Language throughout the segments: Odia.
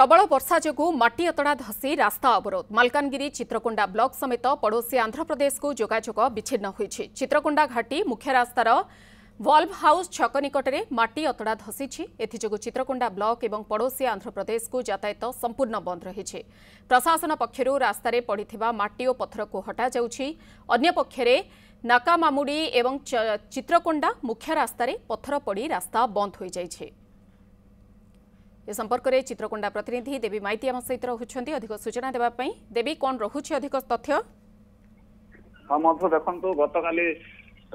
ପ୍ରବଳ ବର୍ଷା ଯୋଗୁଁ ମାଟି ଅତଡ଼ା ଧସି ରାସ୍ତା ଅବରୋଧ ମାଲକାନଗିରି ଚିତ୍ରକୁଣ୍ଡା ବ୍ଲକ ସମେତ ପଡ଼ୋଶୀ ଆନ୍ଧ୍ରପ୍ରଦେଶକୁ ଯୋଗାଯୋଗ ବିଚ୍ଛିନ୍ନ ହୋଇଛି ଚିତ୍ରକୁଣ୍ଡା ଘାଟି ମୁଖ୍ୟ ରାସ୍ତାର ଭଲ୍ଭ ହାଉସ୍ ଛକ ନିକଟରେ ମାଟି ଅତଡ଼ା ଧସିଛି ଏଥିଯୋଗୁଁ ଚିତ୍ରକୁଣ୍ଡା ବ୍ଲକ ଏବଂ ପଡ଼ୋଶୀ ଆନ୍ଧ୍ରପ୍ରଦେଶକୁ ଯାତାୟତ ସମ୍ପୂର୍ଣ୍ଣ ବନ୍ଦ ରହିଛି ପ୍ରଶାସନ ପକ୍ଷରୁ ରାସ୍ତାରେ ପଡ଼ିଥିବା ମାଟି ଓ ପଥରକୁ ହଟାଯାଉଛି ଅନ୍ୟପକ୍ଷରେ ନାକାମାମୁଡ଼ି ଏବଂ ଚିତ୍ରକୋଣ୍ଡା ମୁଖ୍ୟ ରାସ୍ତାରେ ପଥର ପଡ଼ି ରାସ୍ତା ବନ୍ଦ ହୋଇଯାଇଛି ଏ ସମ୍ପର୍କରେ ଚିତ୍ରକୋଣ୍ଡା ପ୍ରତିନିଧି ଦେବୀ ମାଇତି ଆମ ସହିତ ରହୁଛନ୍ତି ଅଧିକ ସୂଚନା ଦେବା ପାଇଁ ଦେବୀ କଣ ରହୁଛି ଅଧିକ ତଥ୍ୟ ହଁ ମଧୁ ଦେଖନ୍ତୁ ଗତକାଲି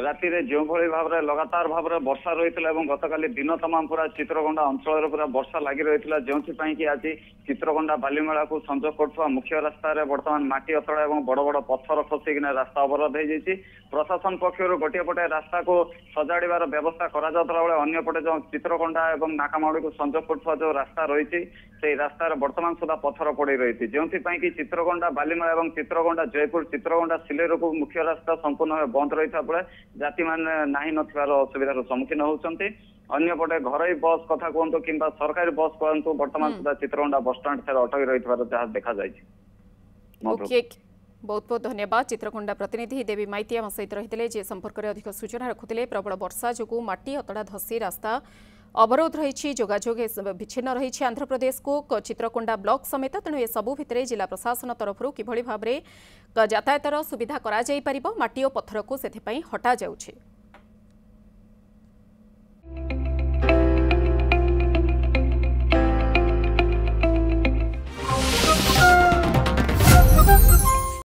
ରାତିରେ ଯେଉଁଭଳି ଭାବରେ ଲଗାତାର ଭାବରେ ବର୍ଷା ରହିଥିଲା ଏବଂ ଗତକାଲି ଦିନ ତମାମ ପୁରା ଚିତ୍ରକୋଣ୍ଡା ଅଞ୍ଚଳରେ ପୁରା ବର୍ଷା ଲାଗି ରହିଥିଲା ଯେଉଁଥିପାଇଁ କି ଆଜି ଚିତ୍ରକୋଣ୍ଡା ବାଲିମେଳାକୁ ସଂଯୋଗ କରୁଥିବା ମୁଖ୍ୟ ରାସ୍ତାରେ ବର୍ତ୍ତମାନ ମାଟି ଅତଡ଼ା ଏବଂ ବଡ଼ ବଡ଼ ପଥର ଖସିକିନା ରାସ୍ତା ଅବରୋଧ ହେଇଯାଇଛି ପ୍ରଶାସନ ପକ୍ଷରୁ ଗୋଟିଏ ପଟେ ରାସ୍ତାକୁ ସଜାଡ଼ିବାର ବ୍ୟବସ୍ଥା କରାଯାଉଥିଲା ବେଳେ ଅନ୍ୟପଟେ ଯେଉଁ ଚିତ୍ରକୋଣ୍ଡା ଏବଂ ନାକାମାଉଡ଼ିକୁ ସଂଯୋଗ କରୁଥିବା ଯେଉଁ ରାସ୍ତା ରହିଛି ସେହି ରାସ୍ତାରେ ବର୍ତ୍ତମାନ ସୁଦ୍ଧା ପଥର ପଡ଼ି ରହିଛି ଯେଉଁଥିପାଇଁ କି ଚିତ୍ରକୋଣ୍ଡା ବାଲିମେଳା ଏବଂ ଚିତ୍ରକୋଣ୍ଡା ଜୟପୁର ଚିତ୍ରକୋଣ୍ଡା ସିଲେରୁକୁ ମୁଖ୍ୟ ରାସ୍ତା ସମ୍ପୂର୍ଣ୍ଣ ଭାବେ ବନ୍ଦ ରହିଥିବା ବେଳେ ଯାତ୍ରୀମାନେ ନାହିଁ ନଥିବାର ଅସୁବିଧାର ସମ୍ମୁଖୀନ ହେଉଛନ୍ତି ଅନ୍ୟପଟେ ଘରୋଇ ବସ୍ କଥା କୁହନ୍ତୁ କିମ୍ବା ସରକାରୀ ବସ୍ କୁହନ୍ତୁ ବର୍ତ୍ତମାନ ସୁଦ୍ଧା ଚିତ୍ରକୋଣ୍ଡା ବସ୍ଷ୍ଟାଣ୍ଡ ଠାରେ ଅଟକି ରହିଥିବାର ଯାହା ଦେଖାଯାଇଛି ବହୁତ ବହୁତ ଧନ୍ୟବାଦ ଚିତ୍ରକୋଣ୍ଡା ପ୍ରତିନିଧି ଦେବୀ ମାଇତି ଆମ ସହିତ ରହିଥିଲେ ଯେ ସମ୍ପର୍କରେ ଅଧିକ ସୂଚନା ରଖୁଥିଲେ ପ୍ରବଳ ବର୍ଷା ଯୋଗୁଁ ମାଟି ଅତଡ଼ା ଧସି ରାସ୍ତା অবরোধ রয়েছে যোগাযোগ বিচ্ছিন্ন রয়েছে আন্ধ্রপ্রদেশকু চিত্রকোণ্ডা ব্লক সমেত তেণু এসবু ভিতরে জেলা প্রশাসন তরফর কিভাবে ভাবে যাতায়াতর সুবিধা করা যাইপার মাটি ও পথরকু সেপাই হটা যাচ্ছে